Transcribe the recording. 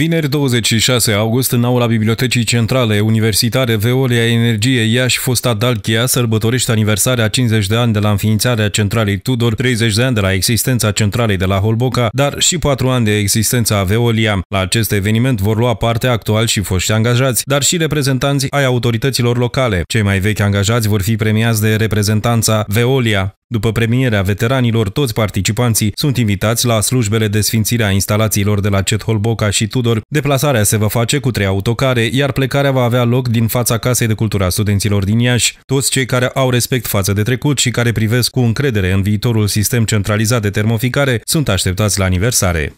Vineri 26 august, în aula Bibliotecii Centrale Universitare Veolia Energie Iași, fosta Dalchia, sărbătorește aniversarea 50 de ani de la înființarea centralei Tudor, 30 de ani de la existența centralei de la Holboca, dar și 4 ani de existența Veolia. La acest eveniment vor lua parte actual și foști angajați, dar și reprezentanți ai autorităților locale. Cei mai vechi angajați vor fi premiați de reprezentanța Veolia. După premierea veteranilor, toți participanții sunt invitați la slujbele de sfințire a instalațiilor de la Cet Boca și Tudor. Deplasarea se va face cu trei autocare, iar plecarea va avea loc din fața Casei de Cultura a Studenților din Iași. Toți cei care au respect față de trecut și care privesc cu încredere în viitorul sistem centralizat de termoficare sunt așteptați la aniversare.